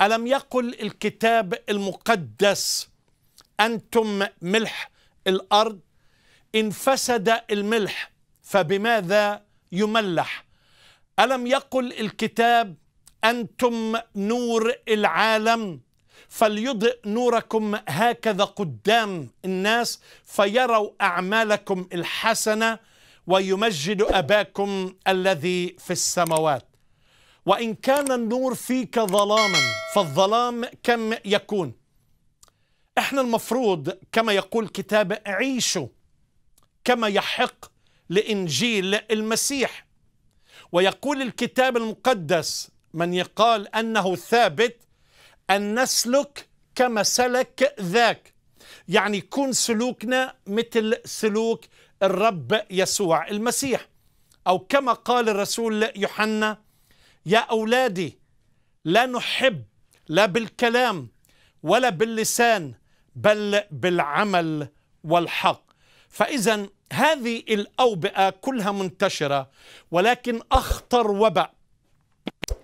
ألم يقل الكتاب المقدس أنتم ملح الأرض إن فسد الملح فبماذا يملح ألم يقل الكتاب أنتم نور العالم فليضئ نوركم هكذا قدام الناس فيروا أعمالكم الحسنة ويمجد أباكم الذي في السماوات وإن كان النور فيك ظلاما فالظلام كم يكون احنا المفروض كما يقول كتاب عيشوا كما يحق لإنجيل المسيح ويقول الكتاب المقدس من يقال أنه ثابت أن نسلك كما سلك ذاك يعني يكون سلوكنا مثل سلوك الرب يسوع المسيح أو كما قال الرسول يوحنا يا أولادي لا نحب لا بالكلام ولا باللسان بل بالعمل والحق فإذا هذه الأوبئة كلها منتشرة ولكن أخطر وباء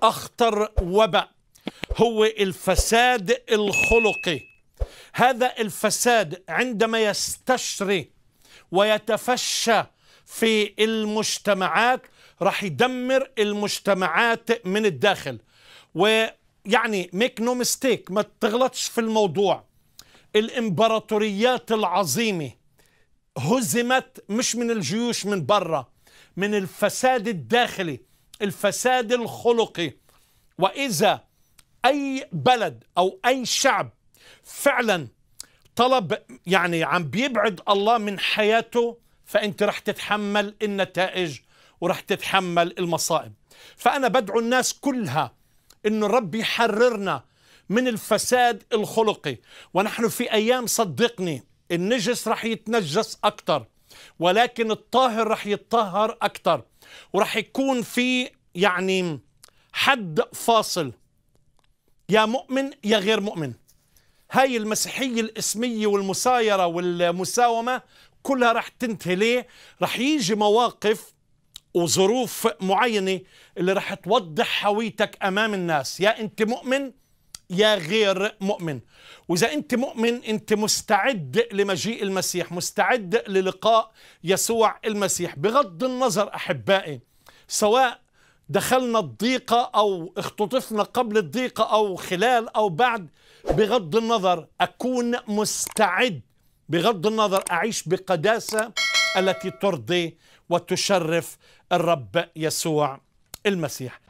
أخطر وباء هو الفساد الخلقي هذا الفساد عندما يستشري ويتفشى في المجتمعات راح يدمر المجتمعات من الداخل ويعني ميك نو ميستيك ما تغلطش في الموضوع الامبراطوريات العظيمه هزمت مش من الجيوش من برا من الفساد الداخلي الفساد الخلقي واذا اي بلد او اي شعب فعلا طلب يعني عم بيبعد الله من حياته فأنت رح تتحمل النتائج ورح تتحمل المصائب فأنا بدعو الناس كلها أن الرب يحررنا من الفساد الخلقي ونحن في أيام صدقني النجس رح يتنجس اكثر ولكن الطاهر رح يتطهر اكثر ورح يكون في يعني حد فاصل يا مؤمن يا غير مؤمن هاي المسيحية الاسمية والمسايرة والمساومة كلها رح تنتهي ليه رح يجي مواقف وظروف معينة اللي رح توضح هويتك أمام الناس يا أنت مؤمن يا غير مؤمن وإذا أنت مؤمن أنت مستعد لمجيء المسيح مستعد للقاء يسوع المسيح بغض النظر أحبائي سواء دخلنا الضيقة أو اختطفنا قبل الضيقة أو خلال أو بعد بغض النظر أكون مستعد بغض النظر أعيش بقداسة التي ترضي وتشرف الرب يسوع المسيح